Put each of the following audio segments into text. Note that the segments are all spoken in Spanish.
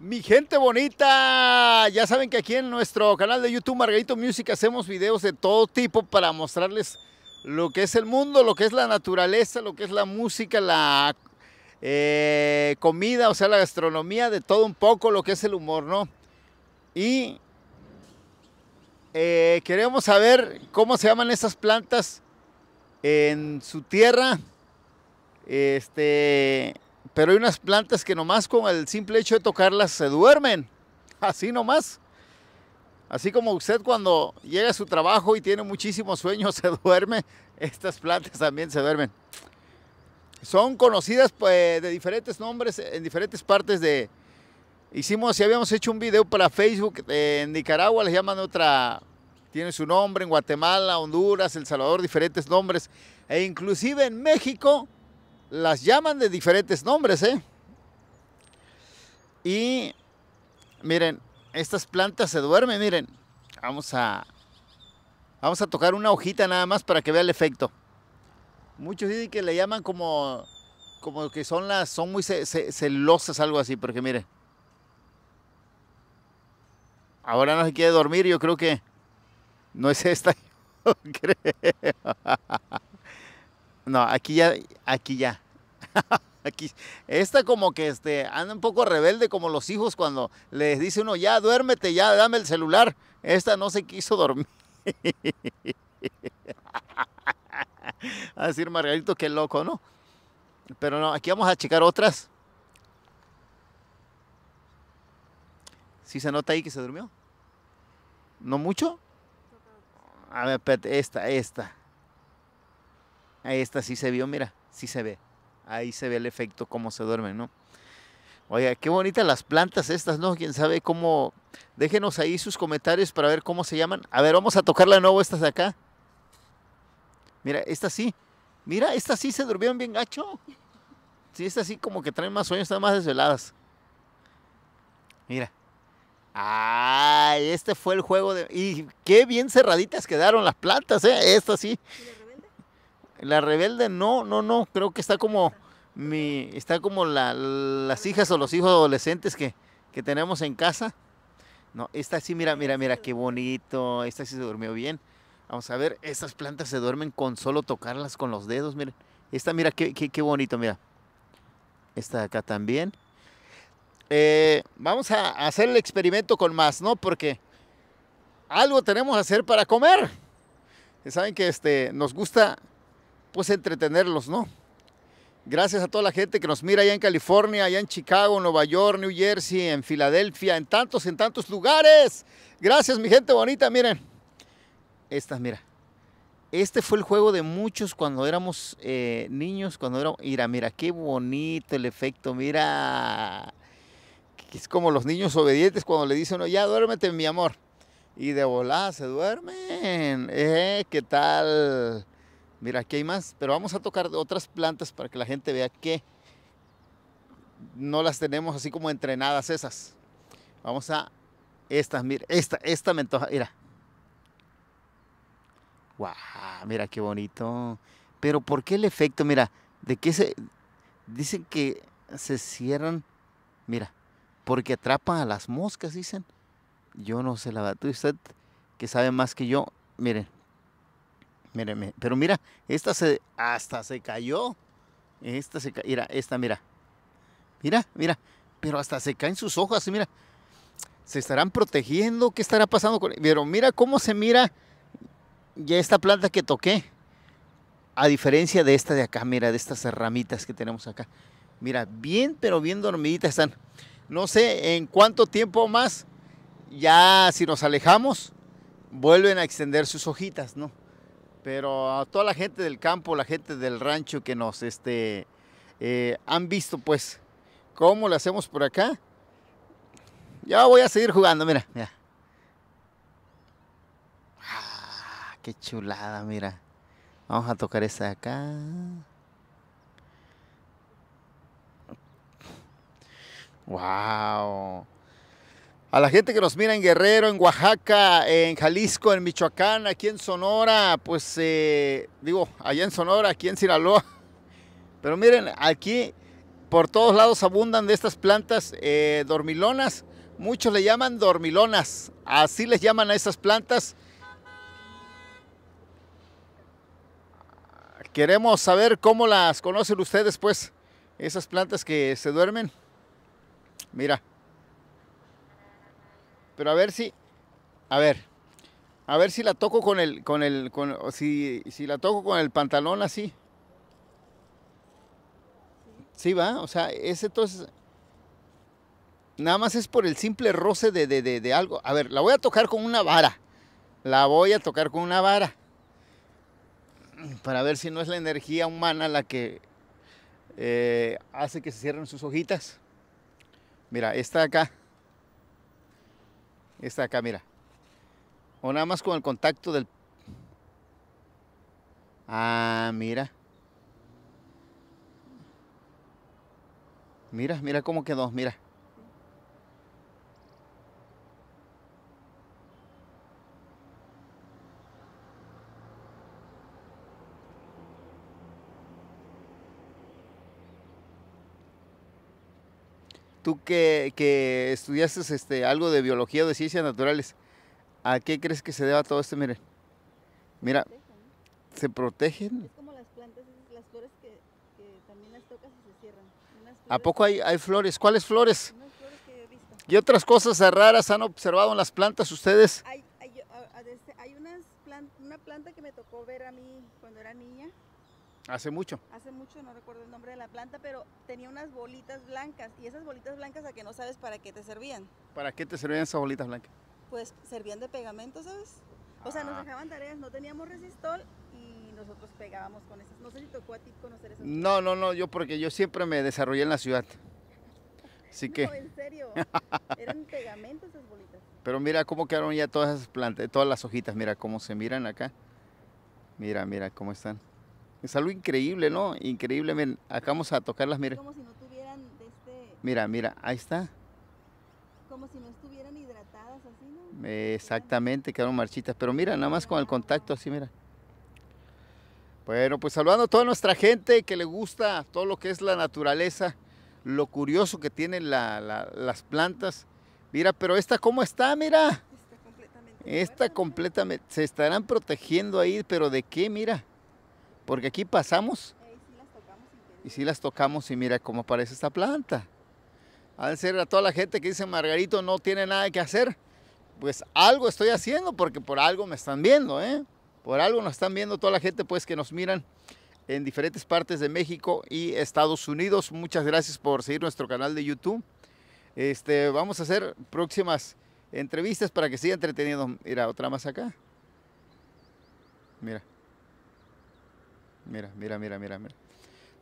Mi gente bonita, ya saben que aquí en nuestro canal de YouTube Margarito Music hacemos videos de todo tipo para mostrarles lo que es el mundo, lo que es la naturaleza, lo que es la música, la eh, comida, o sea, la gastronomía, de todo un poco, lo que es el humor, ¿no? Y eh, queremos saber cómo se llaman esas plantas en su tierra. Este, pero hay unas plantas que nomás con el simple hecho de tocarlas se duermen, así nomás. Así como usted cuando llega a su trabajo y tiene muchísimo sueños se duerme, estas plantas también se duermen. Son conocidas pues, de diferentes nombres en diferentes partes de... Hicimos y habíamos hecho un video para Facebook eh, en Nicaragua, les llaman otra... Tiene su nombre en Guatemala, Honduras, El Salvador, diferentes nombres. E inclusive en México las llaman de diferentes nombres, ¿eh? Y miren, estas plantas se duermen, miren. Vamos a, vamos a tocar una hojita nada más para que vea el efecto. Muchos dicen que le llaman como, como que son las, son muy celosas, algo así, porque miren. Ahora no se quiere dormir, yo creo que no es esta, yo creo. No, aquí ya, aquí ya. Aquí, esta como que este, anda un poco rebelde como los hijos cuando les dice uno, ya duérmete, ya dame el celular. Esta no se quiso dormir. a decir Margarito, qué loco, ¿no? Pero no, aquí vamos a checar otras. ¿Sí se nota ahí que se durmió? ¿No mucho? A ver, esta, esta. Esta sí se vio, mira, sí se ve. Ahí se ve el efecto, cómo se duermen, ¿no? Oiga, qué bonitas las plantas estas, ¿no? Quién sabe cómo. Déjenos ahí sus comentarios para ver cómo se llaman. A ver, vamos a tocarla de nuevo estas de acá. Mira, esta sí. Mira, esta sí se durmieron bien gacho. Sí, estas sí como que traen más sueños, están más desveladas. Mira. Ay, este fue el juego de. Y qué bien cerraditas quedaron las plantas, ¿eh? Estas sí. La rebelde no, no, no, creo que está como mi, está como las hijas o los hijos adolescentes que, tenemos en casa. No, esta sí, mira, mira, mira, qué bonito. Esta sí se durmió bien. Vamos a ver, estas plantas se duermen con solo tocarlas con los dedos, miren. Esta, mira, qué, qué, bonito, mira. Esta de acá también. Eh, vamos a hacer el experimento con más, ¿no? Porque algo tenemos que hacer para comer. Saben que este, nos gusta pues entretenerlos, ¿no? Gracias a toda la gente que nos mira allá en California, allá en Chicago, Nueva York, New Jersey, en Filadelfia, en tantos, en tantos lugares. Gracias, mi gente bonita, miren. Estas, mira. Este fue el juego de muchos cuando éramos eh, niños, cuando éramos... Mira, mira, qué bonito el efecto, mira. Es como los niños obedientes cuando le dicen, ya duérmete, mi amor. Y de volada se duermen. Eh, ¿Qué tal? Mira, aquí hay más, pero vamos a tocar otras plantas para que la gente vea que no las tenemos así como entrenadas esas. Vamos a estas, mira, esta, esta mentoja, mira. ¡Guau! mira qué bonito. Pero ¿por qué el efecto? Mira, de qué se... Dicen que se cierran, mira, porque atrapan a las moscas, dicen. Yo no sé la verdad. Usted que sabe más que yo, miren, pero mira, esta se hasta se cayó. Esta se mira, esta mira. Mira, mira, pero hasta se caen sus hojas, mira. Se estarán protegiendo, ¿qué estará pasando con Pero mira cómo se mira ya esta planta que toqué. A diferencia de esta de acá, mira, de estas ramitas que tenemos acá. Mira, bien, pero bien dormiditas están. No sé en cuánto tiempo más, ya si nos alejamos, vuelven a extender sus hojitas, ¿no? pero a toda la gente del campo, la gente del rancho que nos este, eh, han visto, pues, cómo lo hacemos por acá. Ya voy a seguir jugando, mira, mira. Ah, qué chulada, mira. Vamos a tocar esa de acá. Wow a la gente que nos mira en Guerrero, en Oaxaca, en Jalisco, en Michoacán, aquí en Sonora, pues eh, digo, allá en Sonora, aquí en Sinaloa. Pero miren, aquí por todos lados abundan de estas plantas eh, dormilonas. Muchos le llaman dormilonas, así les llaman a estas plantas. Queremos saber cómo las conocen ustedes, pues, esas plantas que se duermen. Mira. Pero a ver si, a ver, a ver si la toco con el, con el, con, si, si la toco con el pantalón así. Sí, va, o sea, ese entonces, nada más es por el simple roce de, de, de, algo. A ver, la voy a tocar con una vara, la voy a tocar con una vara para ver si no es la energía humana la que eh, hace que se cierren sus hojitas. Mira, esta acá. Esta acá, mira. O nada más con el contacto del... Ah, mira. Mira, mira cómo quedó, mira. Tú que, que estudiaste este, algo de biología o de ciencias naturales, ¿a qué crees que se deba todo esto? Miren, mira, se protegen. Es como las plantas, las flores que, también las tocas y se cierran. ¿A poco hay, hay flores? ¿Cuáles flores? Unas flores que he visto. ¿Y otras cosas raras han observado en las plantas ustedes? Hay, este, una planta que me tocó ver a mí cuando era niña, Hace mucho. Hace mucho, no recuerdo el nombre de la planta, pero tenía unas bolitas blancas. ¿Y esas bolitas blancas a que no sabes para qué te servían? ¿Para qué te servían esas bolitas blancas? Pues servían de pegamento, ¿sabes? O sea, nos ah. dejaban tareas, no teníamos resistol y nosotros pegábamos con esas. No sé si tocó a ti conocer esas. No, no, no, yo porque yo siempre me desarrollé en la ciudad. Así no, que... en serio. Eran pegamentos esas bolitas. Pero mira cómo quedaron ya todas esas plantas, todas las hojitas. Mira cómo se miran acá. Mira, mira cómo están. Es algo increíble, ¿no? Increíble. Acabamos acá vamos a tocarlas, miren. Como si no tuvieran de este... Mira, mira, ahí está. Como si no estuvieran hidratadas así, ¿no? Eh, exactamente, quedaron marchitas. Pero mira, nada más con el contacto así, mira. Bueno, pues saludando a toda nuestra gente que le gusta todo lo que es la naturaleza, lo curioso que tienen las plantas. Mira, pero esta, ¿cómo está? Mira. Está completamente. Esta completamente. Se estarán protegiendo ahí, pero ¿de qué? Mira. Porque aquí pasamos y si las tocamos y mira cómo aparece esta planta. Al ser a toda la gente que dice Margarito no tiene nada que hacer, pues algo estoy haciendo porque por algo me están viendo, ¿eh? Por algo nos están viendo toda la gente pues que nos miran en diferentes partes de México y Estados Unidos. Muchas gracias por seguir nuestro canal de YouTube. Este, vamos a hacer próximas entrevistas para que siga entreteniendo. Mira, otra más acá. Mira. Mira, mira, mira, mira, mira.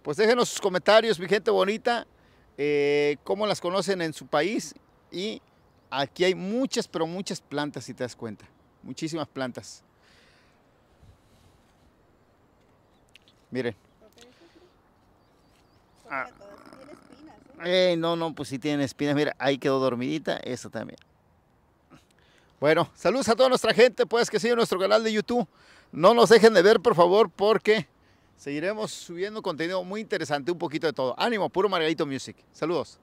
Pues déjenos sus comentarios, mi gente bonita, eh, cómo las conocen en su país. Y aquí hay muchas, pero muchas plantas, si te das cuenta. Muchísimas plantas. Miren. Eh, no, no, pues si tienen espinas. Mira, ahí quedó dormidita. Eso también. Bueno, saludos a toda nuestra gente, pues que sigue nuestro canal de YouTube. No nos dejen de ver, por favor, porque Seguiremos subiendo contenido muy interesante, un poquito de todo. Ánimo, puro Margarito Music. Saludos.